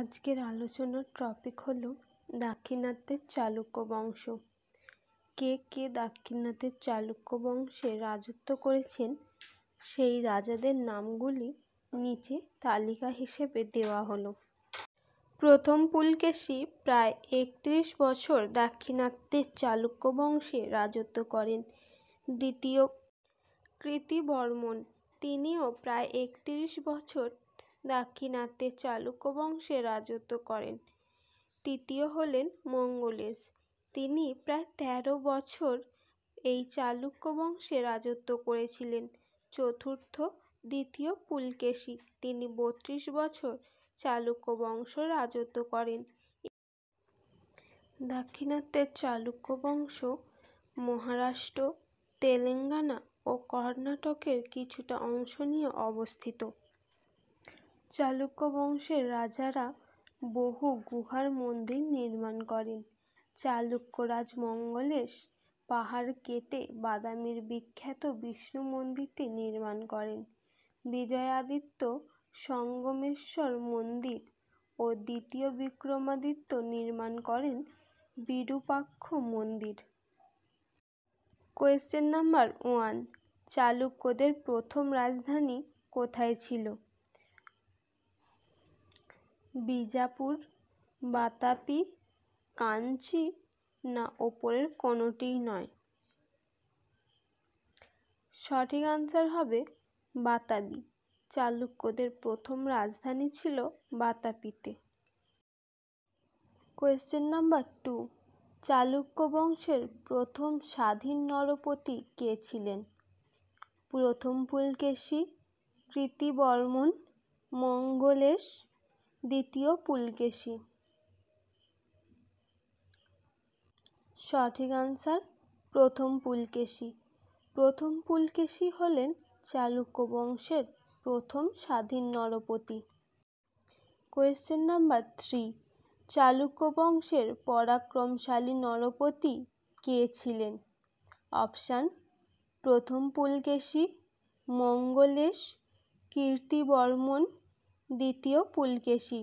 আজকের আলোচনার টপিক হলো দাক্ষিণাত্যের চালুক্য বংশ কে কে দাক্ষিণাত্যের চালুক্য বংশে রাজত্ব করেছেন সেই রাজাদের নামগুলি নিচে তালিকা হিসেবে দেওয়া হলো প্রথম পুলকেশী প্রায় একত্রিশ বছর দাক্ষিণাত্যের চালুক্য বংশে রাজত্ব করেন দ্বিতীয় কৃতিবর্মন তিনিও প্রায় একত্রিশ বছর দাক্ষিণাত্যে চালুক্য বংশে রাজত্ব করেন তৃতীয় হলেন মঙ্গলেশ তিনি প্রায় ১৩ বছর এই চালুক্য বংশে রাজত্ব করেছিলেন চতুর্থ দ্বিতীয় পুলকেশী তিনি বত্রিশ বছর চালুক্য বংশ রাজত্ব করেন দাক্ষিণাত্যের চালুক্য বংশ মহারাষ্ট্র তেলেঙ্গানা ও কর্ণাটকের কিছুটা অংশ নিয়ে অবস্থিত চালুক্য বংশের রাজারা বহু গুহার মন্দির নির্মাণ করেন রাজ মঙ্গলেশ পাহাড় কেটে বাদামির বিখ্যাত বিষ্ণু মন্দিরটি নির্মাণ করেন বিজয়াদিত্য সঙ্গমেশ্বর মন্দির ও দ্বিতীয় বিক্রমাদিত্য নির্মাণ করেন বিরূপাক্ষ মন্দির কোয়েশ্চেন নাম্বার ওয়ান চালুক্যদের প্রথম রাজধানী কোথায় ছিল বিজাপুর বাতাপি কাঞ্চি না ওপরের কোনোটিই নয় সঠিক আনসার হবে বাতাবি চালুক্যদের প্রথম রাজধানী ছিল বাতাপিতে কোয়েশ্চেন নাম্বার টু চালুক্য বংশের প্রথম স্বাধীন নরপতি কে ছিলেন প্রথম পুলকেশী কৃতিবর্মন মঙ্গলেশ দ্বিতীয় পুলকেশী সঠিক আনসার প্রথম পুলকেশী প্রথম পুলকেশী হলেন চালুক্য বংশের প্রথম স্বাধীন নরপতি কোয়েশ্চেন নাম্বার থ্রি চালুক্য বংশের পরাক্রমশালী নরপতি কে ছিলেন অপশান প্রথম পুলকেশী মঙ্গলেশ কীর্তিবর্মন দ্বিতীয় পুলকেশী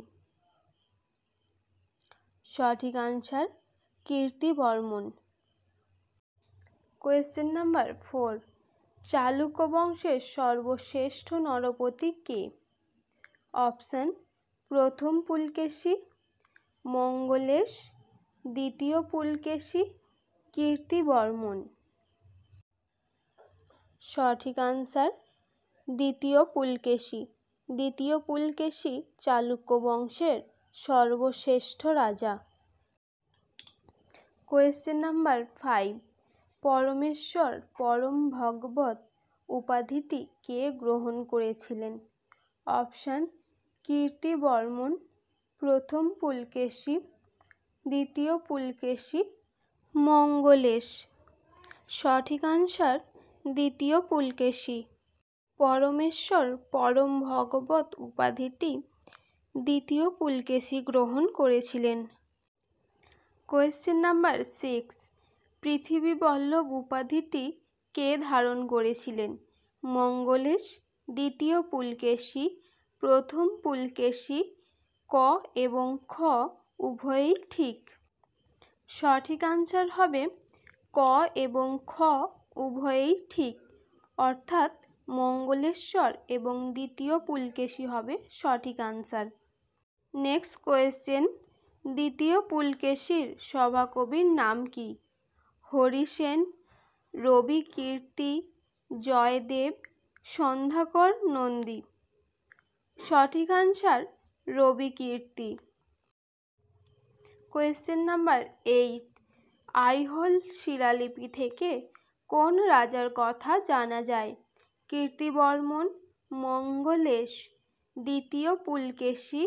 সঠিক answer Kirti Varman question number four Chalukya বংশের সর্বশ্রেষ্ঠ নরপতি কে অপশান প্রথম পুলকেশী মঙ্গলেশ দ্বিতীয় পুলকেশী কীর্তি বর্মন সঠিক আনসার দ্বিতীয় পুলকেশী দ্বিতীয় পুলকেশী চালুক্য বংশের সর্বশ্রেষ্ঠ রাজা কোয়েশ্চেন নাম্বার ফাইভ পরমেশ্বর পরম ভগবত উপাধিটি কে গ্রহণ করেছিলেন অপশান কীর্তিবর্মন প্রথম পুলকেশী দ্বিতীয় পুলকেশী মঙ্গলেশ সঠিক আনসার দ্বিতীয় পুলকেশী পরমেশ্বর পরম ভগবত উপাধিটি দ্বিতীয় পুলকেশী গ্রহণ করেছিলেন কোয়েশ্চেন নাম্বার সিক্স পৃথিবী বল্লভ উপাধিটি কে ধারণ করেছিলেন মঙ্গলেশ দ্বিতীয় পুলকেশী প্রথম পুলকেশী ক এবং খ উভয়ই ঠিক সঠিক আনসার হবে ক এবং খ উভয়ই ঠিক অর্থাৎ মঙ্গলেশ্বর এবং দ্বিতীয় পুলকেশী হবে সঠিক আনসার নেক্সট কোয়েশ্চেন দ্বিতীয় পুলকেশীর সভাকবির নাম কি হরিসেন রবি কীর্তি জয়দেব সন্ধ্যাকর নন্দী সঠিক answer Ravi Kirti question number eight Aihole শিলালিপি থেকে কোন রাজার কথা জানা যায় কীর্তিবর্মন মঙ্গলেশ দ্বিতীয় পুলকেশী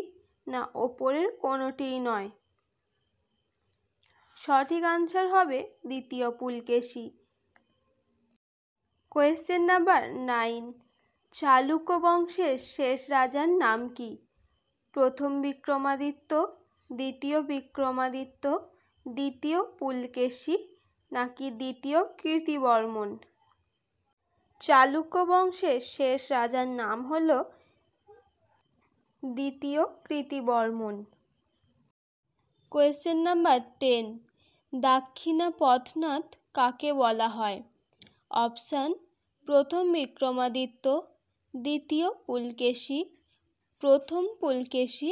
না ওপরের কোনোটিই নয় সঠিক আনসার হবে দ্বিতীয় Pulakeshi question number nine Chalukya বংশের শেষ রাজার নাম কি প্রথম বিক্রমাদিত্য দ্বিতীয় বিক্রমাদিত্য দ্বিতীয় পুলকেশী নাকি দ্বিতীয় কীর্তিবর্মন চালুক্য বংশের শেষ রাজার নাম হল দ্বিতীয় Kirtivarman question number ten Dakshinapathanath কাকে বলা হয় অপশান প্রথম বিক্রমাদিত্য দ্বিতীয় পুলকেশী প্রথম পুলকেশী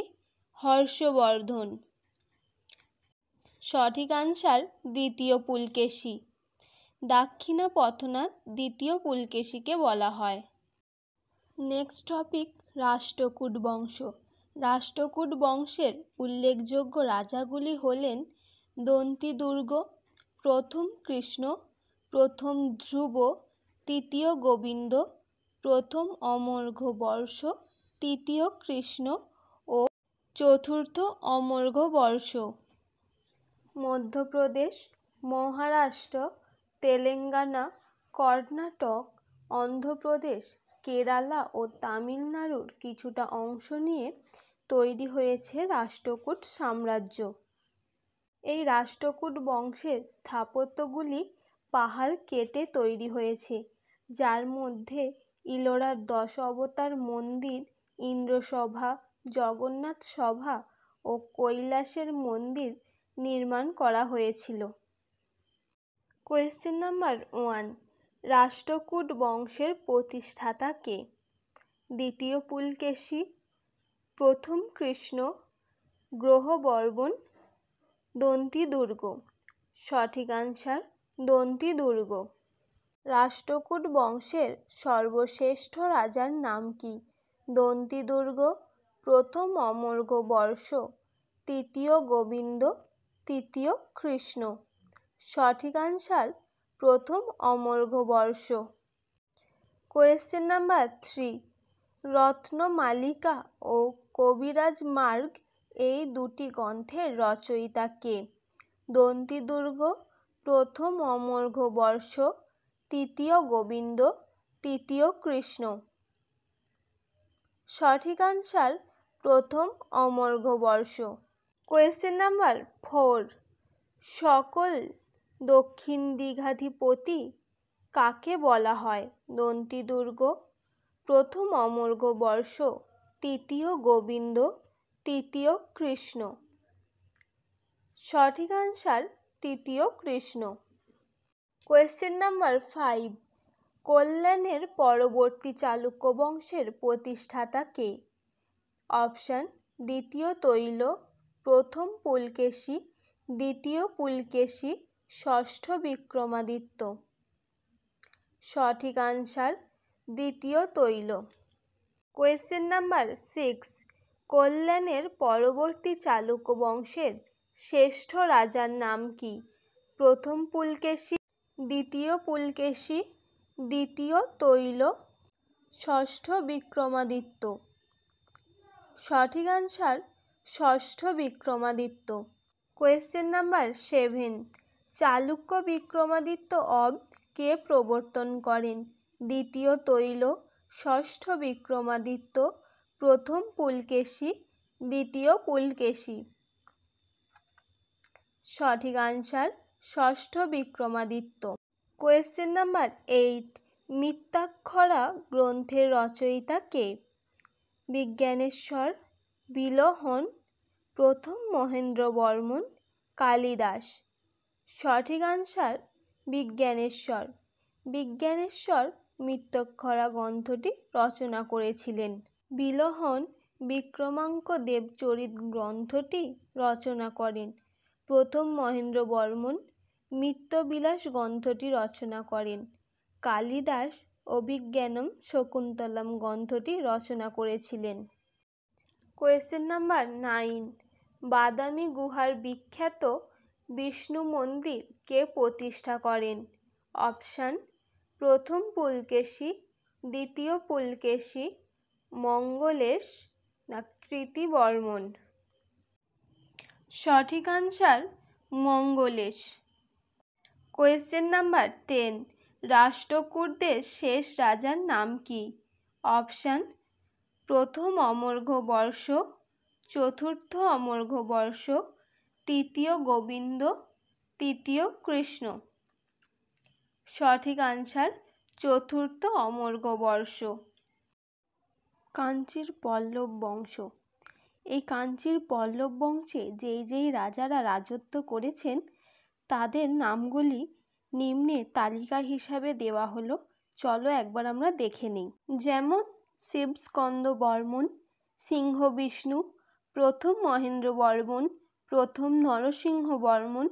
হর্ষবর্ধন সঠিক আনসার দ্বিতীয় পুলকেশী দাক্ষিণাপথনাথ দ্বিতীয় পুলকেশীকে বলা হয় নেক্সট টপিক রাষ্ট্রকূট বংশ রাষ্ট্রকূট বংশের উল্লেখযোগ্য রাজাগুলি হলেন দন্তিদুর্গ প্রথম কৃষ্ণ প্রথম ধ্রুব তৃতীয় গোবিন্দ প্রথম বর্ষ তৃতীয় কৃষ্ণ ও চতুর্থ বর্ষ মধ্যপ্রদেশ মহারাষ্ট্র তেলেঙ্গানা কর্ণাটক অন্ধ্রপ্রদেশ কেরালা ও তামিলনাড়ুর কিছুটা অংশ নিয়ে তৈরি হয়েছে রাষ্ট্রকূট সাম্রাজ্য এই রাষ্ট্রকূট বংশের স্থাপত্যগুলি পাহাড় কেটে তৈরি হয়েছে যার মধ্যে ইলোরার দশ অবতার মন্দির ইন্দ্রসভা জগন্নাথ সভা ও কৈলাসের মন্দির নির্মাণ করা হয়েছিল কোয়েশ্চেন নাম্বার ওয়ান রাষ্ট্রকূট বংশের প্রতিষ্ঠাতা কে দ্বিতীয় পুলকেশী প্রথম কৃষ্ণ গ্রহবর্বণ দন্তি দুর্গ সঠিক আনসার দন্তি দুর্গ রাষ্ট্রকূট বংশের সর্বশ্রেষ্ঠ রাজার নাম কি দন্তি দুর্গ প্রথম বর্ষ তৃতীয় গোবিন্দ তৃতীয় কৃষ্ণ সঠিক আনসার প্রথম Amoghavarsha question number three Ratnamalika ও কবিরাজ মার্গ এই দুটি গ্রন্থের রচয়িতা কে দন্তিদুর্গ প্রথম অমর্ঘবর্ষ তৃতীয় গোবিন্দ তৃতীয় কৃষ্ণ সঠিক আনসার প্রথম অমর্ঘবর্ষ কোয়েশ্চেন নাম্বার ফোর সকল দক্ষিণ দ্বিঘাধিপতি কাকে বলা হয় দন্তিদুর্গ প্রথম বর্ষ তৃতীয় গোবিন্দ তৃতীয় কৃষ্ণ সঠিক আনসার তৃতীয় কৃষ্ণ কোয়েশ্চেন নাম্বার ফাইভ কল্যাণের পরবর্তী চালুক্য বংশের প্রতিষ্ঠাতা কে অপশান দ্বিতীয় তৈল প্রথম পুলকেশী দ্বিতীয় পুলকেশী ষষ্ঠ বিক্রমাদিত্য সঠিক আনসার দ্বিতীয় তৈল কোয়েশ্চেন নাম্বার সিক্স কল্যাণের পরবর্তী চালুক্য বংশের শ্রেষ্ঠ রাজার নাম কি প্রথম পুলকেশী দ্বিতীয় পুলকেশী দ্বিতীয় তৈল ষষ্ঠ বিক্রমাদিত্য সঠিক আনসার ষষ্ঠ Vikramaditya question number seven Chalukya Vikramaditya অব কে প্রবর্তন করেন দ্বিতীয় তৈল ষষ্ঠ বিক্রমাদিত্য প্রথম পুলকেশী দ্বিতীয় পুলকেশী সঠিক আনসার ষষ্ঠ Vikramaditya question number eight Mitakshara গ্রন্থের রচয়িতা কে বিজ্ঞানেশ্বর বিলহন প্রথম মহেন্দ্র বর্মন কালিদাস সঠিক আনসার বিজ্ঞানেশ্বর বিজ্ঞানেশ্বর মৃত্যক্ষরা গ্রন্থটি রচনা করেছিলেন বিলহন বিক্রমাঙ্ক দেবচরিত গ্রন্থটি রচনা করেন প্রথম মহেন্দ্র বর্মন মিত্রবিলাস গ্রন্থটি রচনা করেন কালিদাস অভিজ্ঞানম শকুন্তলম গ্রন্থটি রচনা করেছিলেন কোয়েশ্চেন নাম্বার নাইন বাদামি গুহার বিখ্যাত বিষ্ণু মন্দির কে প্রতিষ্ঠা করেন অপশান প্রথম পুলকেশী দ্বিতীয় পুলকেশী মঙ্গলেশ না কৃতি বর্মন সঠিক answer Mangalesha question number ten রাষ্ট্রকূটদের শেষ রাজার নাম কি অপশান প্রথম অমর্ঘবর্ষ চতুর্থ অমর্ঘবর্ষ তৃতীয় গোবিন্দ তৃতীয় কৃষ্ণ সঠিক আনসার চতুর্থ অমর্গবর্ষ কাঞ্চির পল্লব বংশ এই কাঞ্চির পল্লব বংশে যেই যেই রাজারা রাজত্ব করেছেন তাদের নামগুলি নিম্নে তালিকা হিসাবে দেওয়া হলো চলো একবার আমরা দেখে নিই যেমন শিবস্কন্দ বর্মন সিংহ বিষ্ণু প্রথম মহেন্দ্র বর্মন প্রথম নরসিংহ বর্মন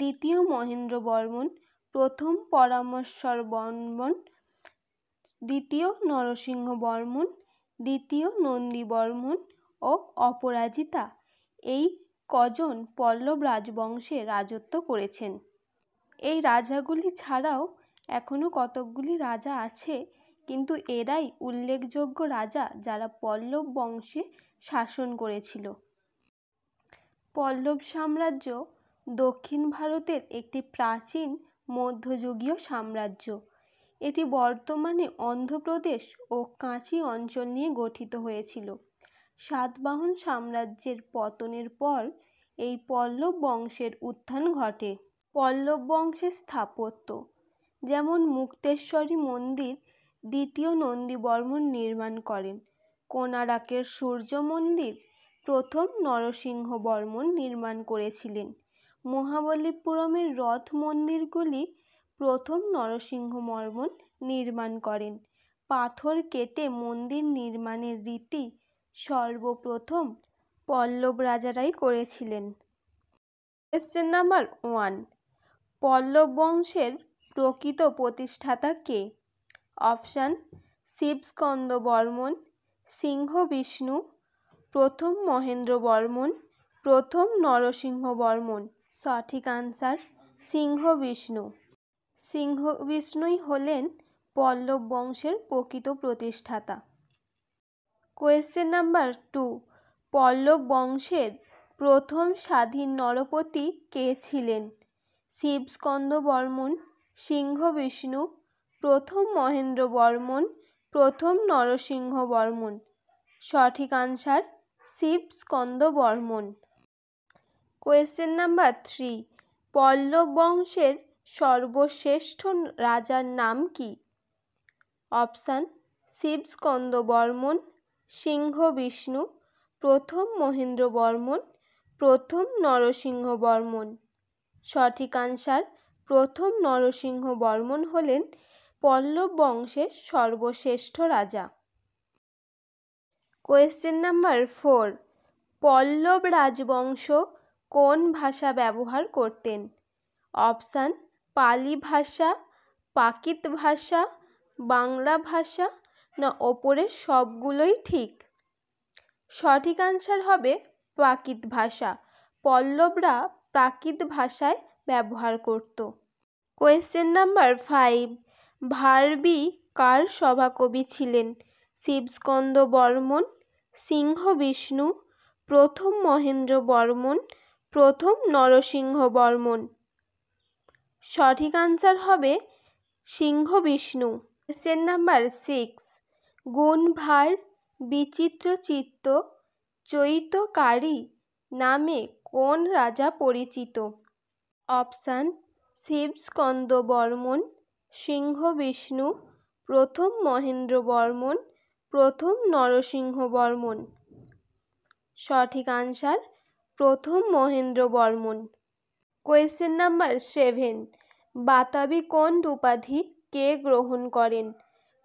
দ্বিতীয় মহেন্দ্র বর্মন প্রথম পরামর্শর বর্মন দ্বিতীয় নরসিংহ বর্মন দ্বিতীয় নন্দী বর্মন ও অপরাজিতা এই কজন পল্লব রাজবংশে রাজত্ব করেছেন এই রাজাগুলি ছাড়াও এখনও কতকগুলি রাজা আছে কিন্তু এরাই উল্লেখযোগ্য রাজা যারা পল্লব বংশে শাসন করেছিল পল্লব সাম্রাজ্য দক্ষিণ ভারতের একটি প্রাচীন মধ্যযুগীয় সাম্রাজ্য এটি বর্তমানে অন্ধ্রপ্রদেশ ও কাঁচি অঞ্চল নিয়ে গঠিত হয়েছিল সাতবাহন সাম্রাজ্যের পতনের পর এই পল্লব বংশের উত্থান ঘটে পল্লব বংশের স্থাপত্য যেমন মুক্তেশ্বরী মন্দির দ্বিতীয় নন্দীবর্মন নির্মাণ করেন কোনারকের সূর্য মন্দির প্রথম নরসিংহ বর্মন নির্মাণ করেছিলেন মহাবলীপুরমের রথ মন্দিরগুলি প্রথম নরসিংহ বর্মন নির্মাণ করেন পাথর কেটে মন্দির নির্মাণের রীতি সর্বপ্রথম পল্লব রাজারাই করেছিলেন কোয়েশ্চেন নাম্বার ওয়ান পল্লব বংশের প্রকৃত প্রতিষ্ঠাতা কে অপশান শিবস্কন্দ বর্মন সিংহ বিষ্ণু প্রথম মহেন্দ্র বর্মন প্রথম নরসিংহ বর্মন সঠিক আনসার সিংহ বিষ্ণু সিংহ বিষ্ণুই হলেন পল্লব বংশের প্রকৃত প্রতিষ্ঠাতা কোয়েশ্চেন নাম্বার টু পল্লব বংশের প্রথম স্বাধীন নরপতি কে ছিলেন শিবস্কন্দ বর্মন সিংহ বিষ্ণু প্রথম মহেন্দ্র বর্মন প্রথম নরসিংহ বর্মন সঠিক answer Shiva Skanda Varman question number three Pallava বংশের সর্বশ্রেষ্ঠ রাজার নাম কি অপশান শিব স্কন্দ বর্মন সিংহ বিষ্ণু প্রথম মহেন্দ্র বর্মন প্রথম নরসিংহ বর্মন সঠিক আনসার প্রথম নরসিংহ বর্মন হলেন পল্লব বংশের সর্বশ্রেষ্ঠ রাজা কোয়েশ্চেন নাম্বার ফোর পল্লব রাজবংশ কোন ভাষা ব্যবহার করতেন অপশান পালি ভাষা পাকিত ভাষা বাংলা ভাষা না ওপরের সবগুলোই ঠিক সঠিক আনসার হবে প্রাকৃত ভাষা পল্লবরা প্রাকৃত ভাষায় ব্যবহার করত কোয়েশ্চেন নাম্বার ফাইভ ভার্বি কার সভাকবি ছিলেন শিবস্কন্দ বর্মন সিংহ বিষ্ণু প্রথম মহেন্দ্র বর্মন প্রথম নরসিংহ বর্মন সঠিক আনসার হবে Simha Vishnu question number six Gunabhara Vichitra Chitta Chaitakari নামে কোন রাজা পরিচিত অপশান শিবস্কন্দ বর্মন সিংহ বিষ্ণু প্রথম মহেন্দ্র বর্মন প্রথম নরসিংহ বর্মন সঠিক আনসার প্রথম Mahendra Varman question number seven Vatapi কোন উপাধি কে গ্রহণ করেন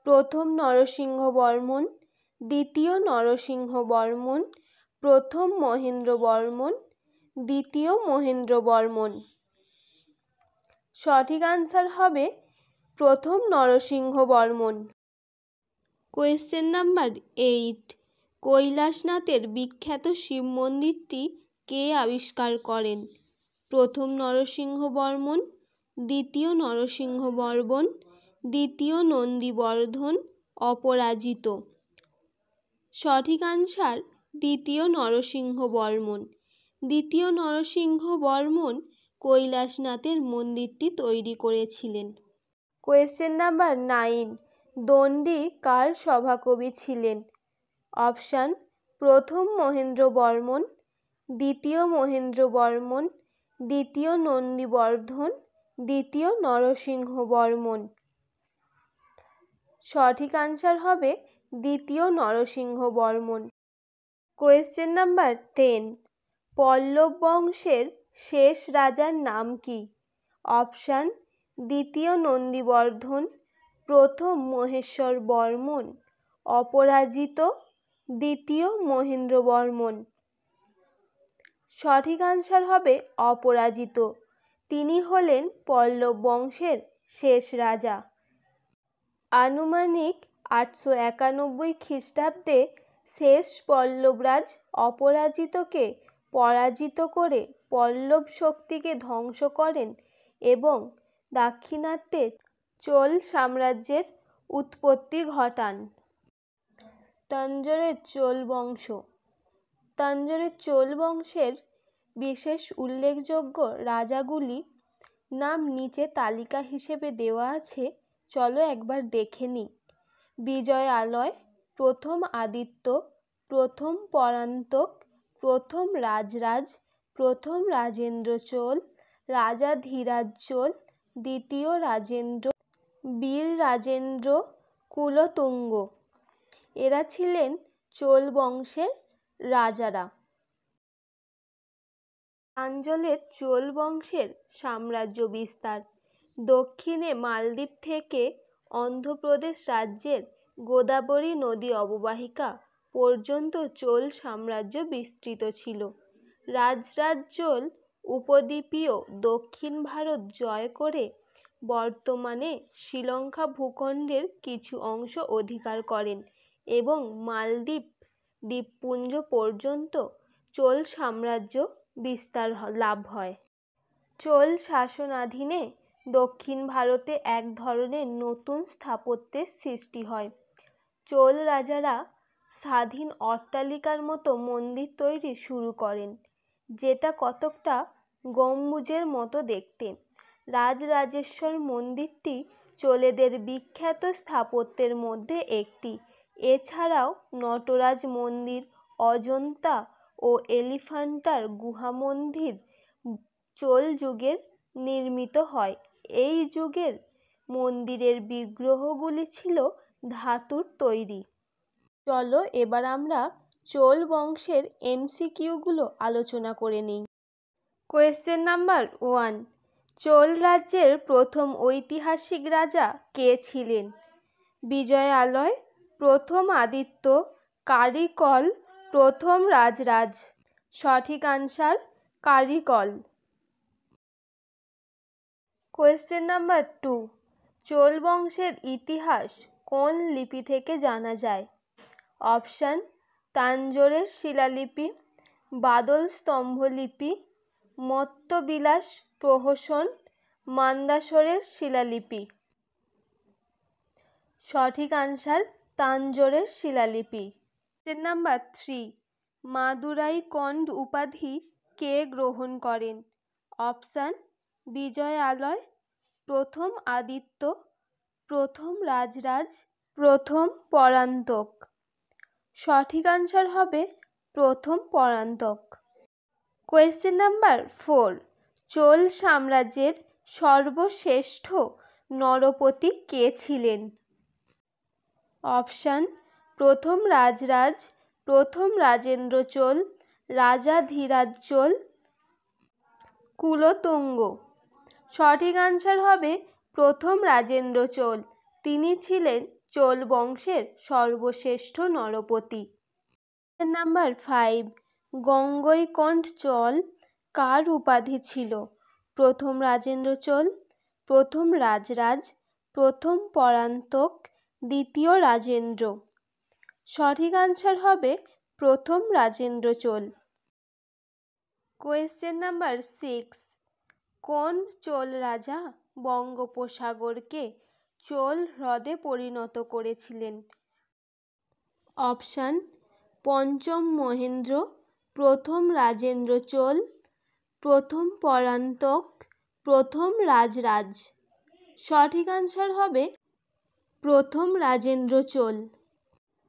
প্রথম নরসিংহ বর্মন দ্বিতীয় নরসিংহ বর্মন প্রথম মহেন্দ্র বর্মন দ্বিতীয় মহেন্দ্র বর্মন সঠিক আনসার হবে প্রথম Narasimha Varman question number eight কৈলাসনাথের বিখ্যাত শিব মন্দিরটি কে আবিষ্কার করেন প্রথম নরসিংহ বর্মন দ্বিতীয় নরসিংহ বর্মন দ্বিতীয় নন্দীবর্ধন অপরাজিত সঠিক আনসার দ্বিতীয় নরসিংহ বর্মন দ্বিতীয় নরসিংহ বর্মন কৈলাসনাথের মন্দিরটি তৈরি করেছিলেন কোয়েশ্চেন নাম্বার নাইন দণ্ডী কার সভাকবি ছিলেন অপশান প্রথম মহেন্দ্র বর্মন দ্বিতীয় মহেন্দ্র বর্মন দ্বিতীয় নন্দীবর্ধন দ্বিতীয় নরসিংহ বর্মন সঠিক আনসার হবে দ্বিতীয় Narasimha Varman question number ten Pallava বংশের শেষ রাজার নাম কি অপশান দ্বিতীয় নন্দীবর্ধন প্রথম মহেশ্বর বর্মন অপরাজিত দ্বিতীয় মহেন্দ্র বর্মন সঠিক আনসার হবে অপরাজিত তিনি হলেন পল্লব বংশের শেষ রাজা আনুমানিক আটশো একানব্বই খ্রিস্টাব্দে শেষ পল্লবরাজ অপরাজিতকে পরাজিত করে পল্লব শক্তিকে ধ্বংস করেন এবং দাক্ষিণাত্যের চোল সাম্রাজ্যের উৎপত্তি ঘটান তঞ্জোরের চোল বংশ তঞ্জোরের চোল বংশের বিশেষ উল্লেখযোগ্য রাজাগুলি নাম নিচে তালিকা হিসেবে দেওয়া আছে চলো একবার দেখে নিই বিজয়ালয় প্রথম আদিত্য প্রথম পরান্তক প্রথম রাজরাজ প্রথম রাজেন্দ্র চোল রাজা ধীরাজ চোল দ্বিতীয় রাজেন্দ্র বীর রাজেন্দ্র কুলতুঙ্গ এরা ছিলেন চোল বংশের রাজারা প্রাঞ্জলের চোল বংশের সাম্রাজ্য বিস্তার দক্ষিণে মালদ্বীপ থেকে অন্ধ্রপ্রদেশ রাজ্যের গোদাবরী নদী অববাহিকা পর্যন্ত চোল সাম্রাজ্য বিস্তৃত ছিল রাজরাজ চোল উপদ্বীপীয় দক্ষিণ ভারত জয় করে বর্তমানে শ্রীলঙ্কা ভূখণ্ডের কিছু অংশ অধিকার করেন এবং মালদ্বীপ দ্বীপপুঞ্জ পর্যন্ত চোল সাম্রাজ্য বিস্তার লাভ হয় চোল শাসনাধীনে দক্ষিণ ভারতে এক ধরনের নতুন স্থাপত্যের সৃষ্টি হয় চোল রাজারা স্বাধীন অট্টালিকার মতো মন্দির তৈরি শুরু করেন যেটা কতকটা গম্বুজের মতো দেখতে রাজরাজেশ্বর মন্দিরটি চোলেদের বিখ্যাত স্থাপত্যের মধ্যে একটি এছাড়াও নটরাজ মন্দির অজন্তা ও এলিফ্যান্টার গুহা মন্দির চোল যুগের নির্মিত হয় এই যুগের মন্দিরের বিগ্রহগুলি ছিল ধাতুর তৈরি চলো এবার আমরা চোল বংশের এমসিকিউগুলো আলোচনা করে নিই কোয়েশ্চেন নাম্বার ওয়ান চোল রাজ্যের প্রথম ঐতিহাসিক রাজা কে ছিলেন বিজয়ালয় প্রথম আদিত্য কারিকল প্রথম রাজরাজ সঠিক answer Karikala question number two Chola বংশের ইতিহাস কোন লিপি থেকে জানা যায় অপশান তাঞ্জোরের শিলালিপি বাদল স্তম্ভলিপি মত্তবিলাস প্রহসন মান্দাসরের শিলালিপি সঠিক আনসার তাঞ্জোরের শিলালিপি নাম্বার থ্রি মাদুরাই কণ্ড উপাধি কে গ্রহণ করেন অপশান বিজয় আলয় প্রথম আদিত্য প্রথম রাজরাজ প্রথম পরান্তক সঠিক আনসার হবে প্রথম Parantaka question number four Chola সাম্রাজ্যের সর্বশ্রেষ্ঠ নরপতি কে ছিলেন অপশান প্রথম রাজরাজ প্রথম রাজেন্দ্র চোল ধীরাজ চোল কুলতুঙ্গ সঠিক আনসার হবে প্রথম রাজেন্দ্র চোল তিনি ছিলেন চোল বংশের সর্বশ্রেষ্ঠ নরপতি নাম্বার ফাইভ গঙ্গৈকণ্ঠ চল কার উপাধি ছিল প্রথম রাজেন্দ্র চোল প্রথম রাজরাজ প্রথম পরান্তক দ্বিতীয় রাজেন্দ্র সঠিক আনসার হবে প্রথম Rajendra Chola question number six কোন চোল রাজা বঙ্গোপসাগরকে চোল হ্রদে পরিণত করেছিলেন অপশান পঞ্চম মহেন্দ্র প্রথম রাজেন্দ্র চোল প্রথম পরান্তক প্রথম রাজরাজ সঠিক আনসার হবে প্রথম Rajendra Chola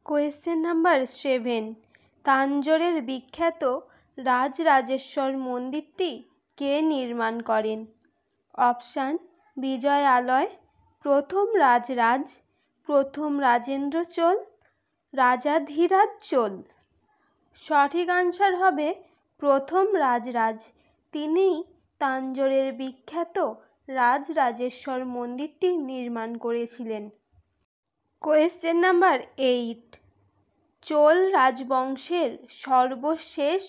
question number seven তাঞ্জোরের বিখ্যাত রাজরাজেশ্বর মন্দিরটি কে নির্মাণ করেন অপশান আলয় প্রথম রাজরাজ প্রথম রাজেন্দ্র চোল ধীরাজ চোল সঠিক আনসার হবে প্রথম রাজরাজ তিনিই তাঞ্জোরের বিখ্যাত রাজরাজেশ্বর মন্দিরটি নির্মাণ করেছিলেন কোয়েশ্চেন নাম্বার এইট চোল রাজবংশের সর্বশেষ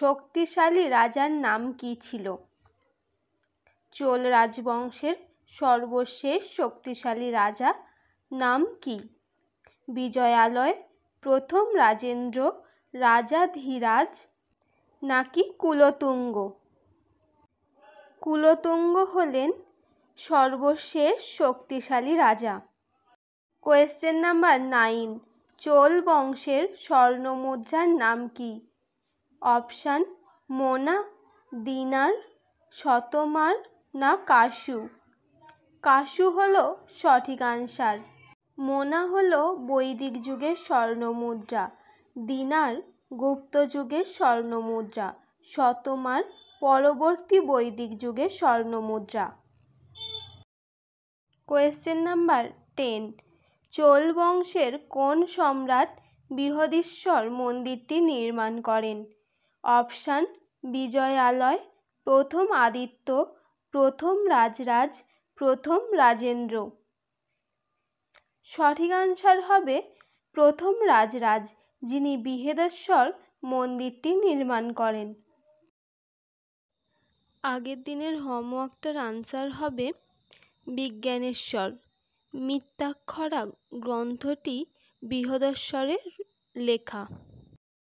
শক্তিশালী রাজার নাম কি ছিল চোল রাজবংশের সর্বশেষ শক্তিশালী রাজা নাম কি বিজয়ালয় প্রথম রাজেন্দ্র রাজাধীরাজ নাকি কুলতুঙ্গ কুলতুঙ্গ হলেন সর্বশেষ শক্তিশালী রাজা কোয়েশ্চেন নাম্বার নাইন চোল বংশের স্বর্ণমুদ্রার নাম কি অপশান মোনা দিনার শতমার না কাশু কাশু হলো সঠিক আনসার মোনা হলো বৈদিক যুগের স্বর্ণমুদ্রা দিনার গুপ্ত যুগের স্বর্ণমুদ্রা শতমার পরবর্তী বৈদিক যুগের স্বর্ণমুদ্রা কোয়েশ্চেন নাম্বার টেন চোল বংশের কোন সম্রাট বৃহদীশ্বর মন্দিরটি নির্মাণ করেন অপশান বিজয়ালয় প্রথম আদিত্য প্রথম রাজরাজ প্রথম রাজেন্দ্র সঠিক আনসার হবে প্রথম রাজরাজ যিনি বিহেদেশ্বর মন্দিরটি নির্মাণ করেন আগের দিনের হোমওয়ার্কটার আনসার হবে বিজ্ঞানেশ্বর মিত্যাক্ষরা গ্রন্থটি বৃহদস্বরের লেখা